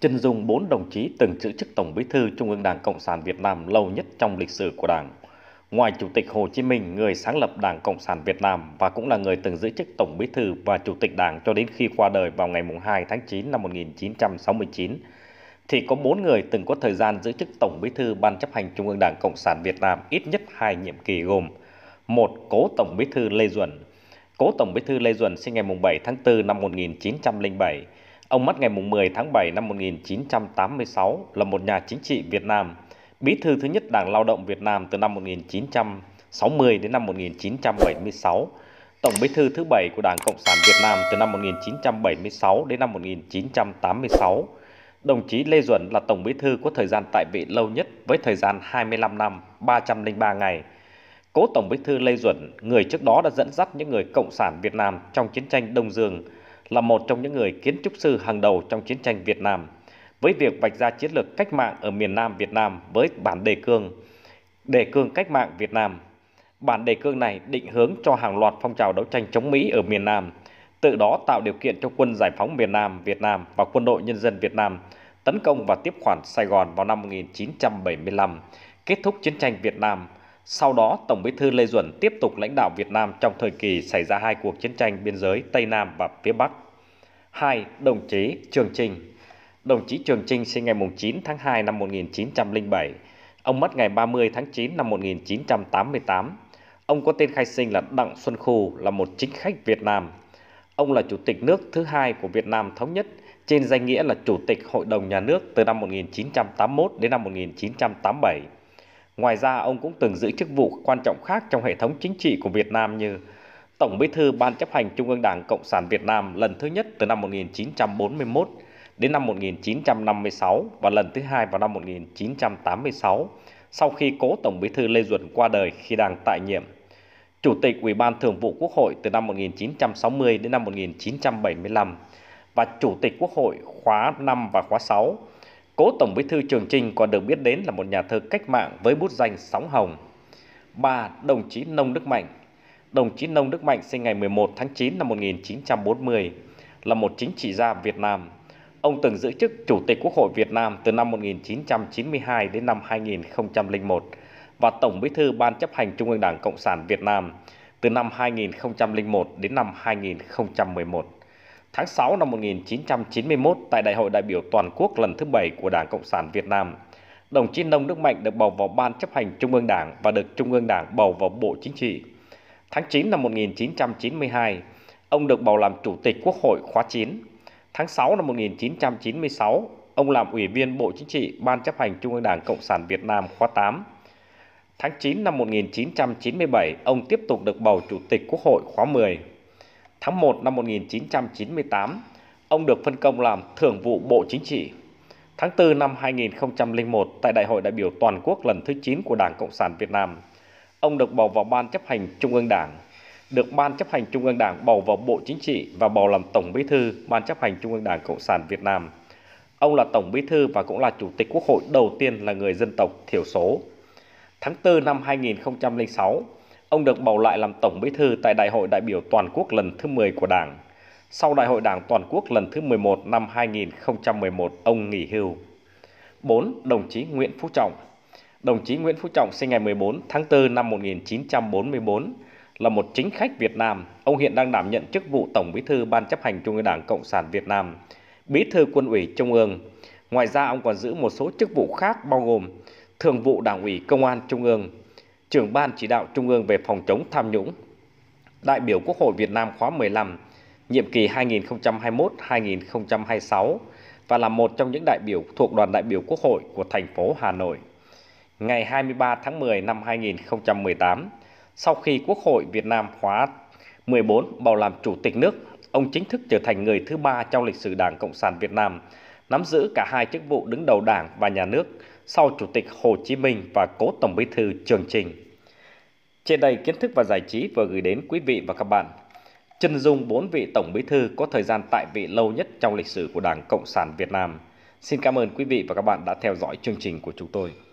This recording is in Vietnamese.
chân dung bốn đồng chí từng giữ chức Tổng Bí thư Trung ương Đảng Cộng sản Việt Nam lâu nhất trong lịch sử của Đảng. Ngoài Chủ tịch Hồ Chí Minh, người sáng lập Đảng Cộng sản Việt Nam và cũng là người từng giữ chức Tổng Bí thư và Chủ tịch Đảng cho đến khi qua đời vào ngày 2 tháng 9 năm 1969, thì có bốn người từng có thời gian giữ chức Tổng Bí thư Ban chấp hành Trung ương Đảng Cộng sản Việt Nam ít nhất hai nhiệm kỳ gồm một Cố Tổng Bí thư Lê Duẩn Cố Tổng Bí thư Lê Duẩn sinh ngày 7 tháng 4 năm 1907, Ông mất ngày 10 tháng 7 năm 1986 là một nhà chính trị Việt Nam, bí thư thứ nhất Đảng Lao động Việt Nam từ năm 1960 đến năm 1976, tổng bí thư thứ bảy của Đảng Cộng sản Việt Nam từ năm 1976 đến năm 1986. Đồng chí Lê Duẩn là tổng bí thư có thời gian tại vị lâu nhất với thời gian 25 năm, 303 ngày. Cố tổng bí thư Lê Duẩn, người trước đó đã dẫn dắt những người Cộng sản Việt Nam trong chiến tranh Đông Dương – là một trong những người kiến trúc sư hàng đầu trong chiến tranh Việt Nam, với việc vạch ra chiến lược cách mạng ở miền Nam Việt Nam với bản đề cương, đề cương cách mạng Việt Nam. Bản đề cương này định hướng cho hàng loạt phong trào đấu tranh chống Mỹ ở miền Nam, từ đó tạo điều kiện cho quân giải phóng miền Nam Việt Nam và quân đội nhân dân Việt Nam tấn công và tiếp quản Sài Gòn vào năm 1975, kết thúc chiến tranh Việt Nam – sau đó, Tổng Bí thư Lê Duẩn tiếp tục lãnh đạo Việt Nam trong thời kỳ xảy ra hai cuộc chiến tranh biên giới Tây Nam và phía Bắc. hai Đồng chí Trường Trinh Đồng chí Trường Trinh sinh ngày 9 tháng 2 năm 1907. Ông mất ngày 30 tháng 9 năm 1988. Ông có tên khai sinh là Đặng Xuân Khu, là một chính khách Việt Nam. Ông là chủ tịch nước thứ hai của Việt Nam thống nhất trên danh nghĩa là chủ tịch Hội đồng Nhà nước từ năm 1981 đến năm 1987. Ngoài ra, ông cũng từng giữ chức vụ quan trọng khác trong hệ thống chính trị của Việt Nam như Tổng Bí thư Ban chấp hành Trung ương Đảng Cộng sản Việt Nam lần thứ nhất từ năm 1941 đến năm 1956 và lần thứ hai vào năm 1986 sau khi cố Tổng Bí thư Lê Duẩn qua đời khi đang tại nhiệm. Chủ tịch Ủy ban Thường vụ Quốc hội từ năm 1960 đến năm 1975 và Chủ tịch Quốc hội khóa 5 và khóa 6 Cố Tổng Bí thư Trường Trinh còn được biết đến là một nhà thơ cách mạng với bút danh Sóng Hồng. 3. Đồng chí Nông Đức Mạnh Đồng chí Nông Đức Mạnh sinh ngày 11 tháng 9 năm 1940, là một chính trị gia Việt Nam. Ông từng giữ chức Chủ tịch Quốc hội Việt Nam từ năm 1992 đến năm 2001 và Tổng Bí thư Ban chấp hành Trung ương Đảng Cộng sản Việt Nam từ năm 2001 đến năm 2011 tháng 6 năm 1991 tại Đại hội đại biểu toàn quốc lần thứ 7 của Đảng Cộng sản Việt Nam. Đồng chí Nông Đức Mạnh được bầu vào Ban chấp hành Trung ương Đảng và được Trung ương Đảng bầu vào Bộ Chính trị. Tháng 9 năm 1992, ông được bầu làm Chủ tịch Quốc hội khóa 9. Tháng 6 năm 1996, ông làm Ủy viên Bộ Chính trị Ban chấp hành Trung ương Đảng Cộng sản Việt Nam khóa 8. Tháng 9 năm 1997, ông tiếp tục được bầu Chủ tịch Quốc hội khóa 10. Tháng 1 năm 1998, ông được phân công làm Thường vụ Bộ Chính trị. Tháng 4 năm 2001 tại Đại hội đại biểu toàn quốc lần thứ 9 của Đảng Cộng sản Việt Nam, ông được bầu vào Ban chấp hành Trung ương Đảng, được Ban chấp hành Trung ương Đảng bầu vào Bộ Chính trị và bầu làm Tổng Bí thư Ban chấp hành Trung ương Đảng Cộng sản Việt Nam. Ông là Tổng Bí thư và cũng là Chủ tịch Quốc hội đầu tiên là người dân tộc thiểu số. Tháng 4 năm 2006, Ông được bầu lại làm Tổng Bí thư tại Đại hội đại biểu toàn quốc lần thứ 10 của Đảng. Sau Đại hội Đảng toàn quốc lần thứ 11 năm 2011, ông nghỉ hưu. 4. Đồng chí Nguyễn Phú Trọng Đồng chí Nguyễn Phú Trọng sinh ngày 14 tháng 4 năm 1944, là một chính khách Việt Nam. Ông hiện đang đảm nhận chức vụ Tổng Bí thư Ban chấp hành Trung ương Đảng Cộng sản Việt Nam, Bí thư Quân ủy Trung ương. Ngoài ra ông còn giữ một số chức vụ khác bao gồm Thường vụ Đảng ủy Công an Trung ương, trưởng ban chỉ đạo Trung ương về phòng chống tham nhũng, đại biểu Quốc hội Việt Nam khóa 15, nhiệm kỳ 2021-2026 và là một trong những đại biểu thuộc đoàn đại biểu Quốc hội của thành phố Hà Nội. Ngày 23 tháng 10 năm 2018, sau khi Quốc hội Việt Nam khóa 14 bầu làm chủ tịch nước, ông chính thức trở thành người thứ ba trong lịch sử Đảng Cộng sản Việt Nam – nắm giữ cả hai chức vụ đứng đầu Đảng và nhà nước sau Chủ tịch Hồ Chí Minh và Cố Tổng Bí thư Trường Trình. Trên đây kiến thức và giải trí vừa gửi đến quý vị và các bạn. Chân dung bốn vị Tổng Bí thư có thời gian tại vị lâu nhất trong lịch sử của Đảng Cộng sản Việt Nam. Xin cảm ơn quý vị và các bạn đã theo dõi chương trình của chúng tôi.